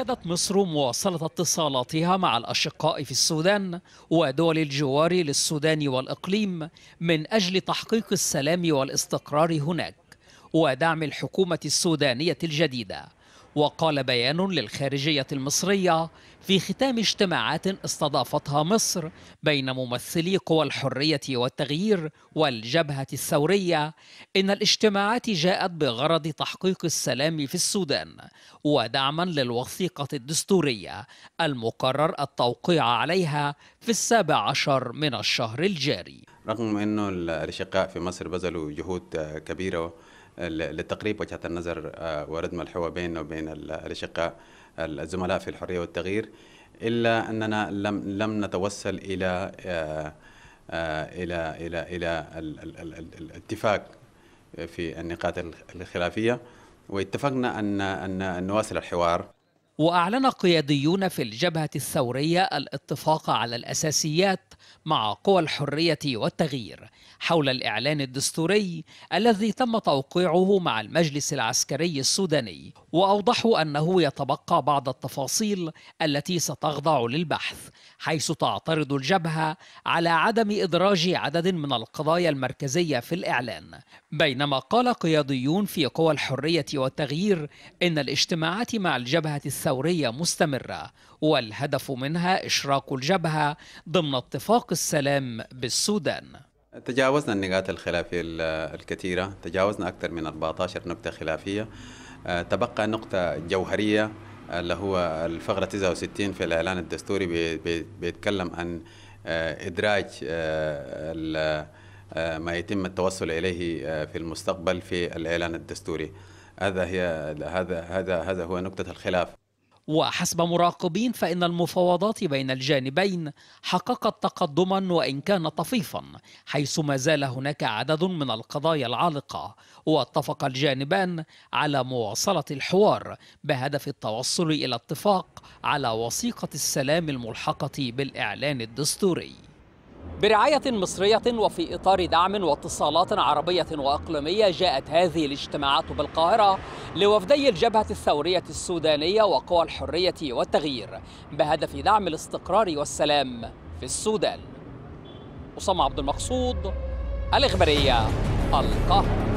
أكدت مصر مواصلة اتصالاتها مع الأشقاء في السودان ودول الجوار للسودان والإقليم من أجل تحقيق السلام والاستقرار هناك ودعم الحكومة السودانية الجديدة وقال بيان للخارجية المصرية في ختام اجتماعات استضافتها مصر بين ممثلي قوى الحرية والتغيير والجبهة الثورية إن الاجتماعات جاءت بغرض تحقيق السلام في السودان ودعما للوثيقة الدستورية المقرر التوقيع عليها في السابع عشر من الشهر الجاري رغم أنه الأشقاء في مصر بذلوا جهود كبيرة لتقريب وجهه النظر آه، وردم الحوار بيننا وبين الاشقاء الزملاء في الحريه والتغيير الا اننا لم لم نتوصل الى آه، آه، الى الى الى الاتفاق في النقاط الخلافيه واتفقنا ان ان نواصل الحوار وأعلن قياديون في الجبهة الثورية الاتفاق على الأساسيات مع قوى الحرية والتغيير حول الإعلان الدستوري الذي تم توقيعه مع المجلس العسكري السوداني وأوضحوا أنه يتبقى بعض التفاصيل التي ستخضع للبحث حيث تعترض الجبهة على عدم إدراج عدد من القضايا المركزية في الإعلان بينما قال قياديون في قوى الحرية والتغيير إن الاجتماعات مع الجبهة الثورية ثورية مستمرة والهدف منها إشراك الجبهة ضمن اتفاق السلام بالسودان تجاوزنا النقاط الخلافية الكثيرة تجاوزنا أكثر من 14 نقطة خلافية آه، تبقى نقطة جوهرية آه، اللي هو الفقرة 69 في الإعلان الدستوري بيتكلم عن آه، إدراج ما يتم التوصل إليه في المستقبل في الإعلان الدستوري هذا هي هذا هذا هذا هو نقطة الخلاف وحسب مراقبين فإن المفاوضات بين الجانبين حققت تقدما وإن كان طفيفا حيث ما زال هناك عدد من القضايا العالقة واتفق الجانبان على مواصلة الحوار بهدف التوصل إلى اتفاق على وثيقة السلام الملحقة بالإعلان الدستوري برعاية مصرية وفي إطار دعم واتصالات عربية وإقليمية جاءت هذه الاجتماعات بالقاهرة لوفدي الجبهة الثورية السودانية وقوى الحرية والتغيير بهدف دعم الاستقرار والسلام في السودان أسامة عبد المقصود الإخبارية القاهرة